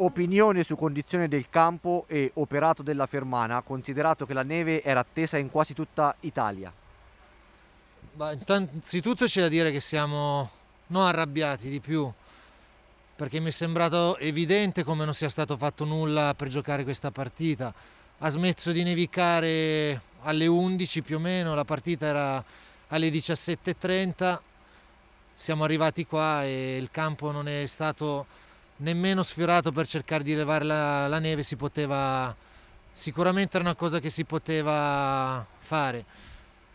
Opinione su condizione del campo e operato della Fermana, considerato che la neve era attesa in quasi tutta Italia. Beh, innanzitutto c'è da dire che siamo non arrabbiati di più, perché mi è sembrato evidente come non sia stato fatto nulla per giocare questa partita. Ha smesso di nevicare alle 11 più o meno, la partita era alle 17.30, siamo arrivati qua e il campo non è stato nemmeno sfiorato per cercare di levare la, la neve, si poteva, sicuramente era una cosa che si poteva fare.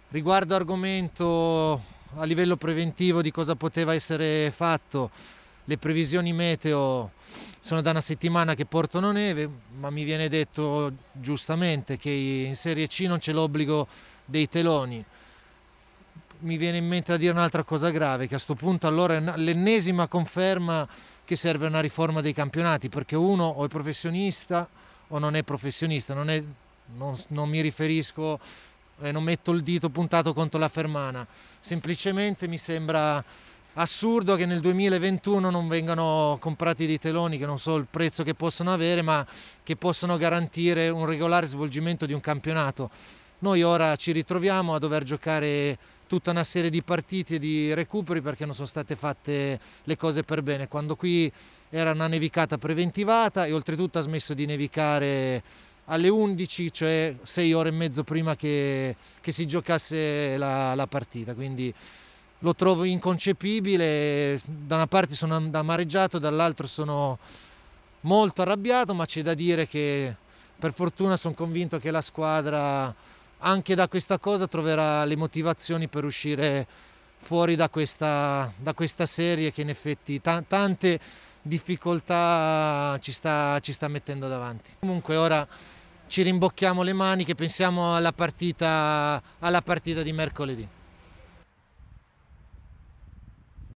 Riguardo argomento a livello preventivo di cosa poteva essere fatto, le previsioni meteo sono da una settimana che portano neve, ma mi viene detto giustamente che in Serie C non c'è l'obbligo dei teloni. Mi viene in mente a dire un'altra cosa grave, che a questo punto allora è l'ennesima conferma che serve una riforma dei campionati, perché uno o è professionista o non è professionista, non, è, non, non mi riferisco e eh, non metto il dito puntato contro la Fermana, semplicemente mi sembra assurdo che nel 2021 non vengano comprati dei teloni che non so il prezzo che possono avere ma che possono garantire un regolare svolgimento di un campionato noi ora ci ritroviamo a dover giocare tutta una serie di partite e di recuperi perché non sono state fatte le cose per bene. Quando qui era una nevicata preventivata e oltretutto ha smesso di nevicare alle 11, cioè sei ore e mezzo prima che, che si giocasse la, la, partita. Quindi lo trovo inconcepibile. Da una parte sono amareggiato, dall'altra sono molto arrabbiato, ma c'è da dire che per fortuna sono convinto che la squadra anche da questa cosa troverà le motivazioni per uscire fuori da questa, da questa serie che in effetti t- tante difficoltà ci sta, ci sta mettendo davanti. Comunque ora ci rimbocchiamo le maniche, pensiamo alla partita, alla partita di mercoledì.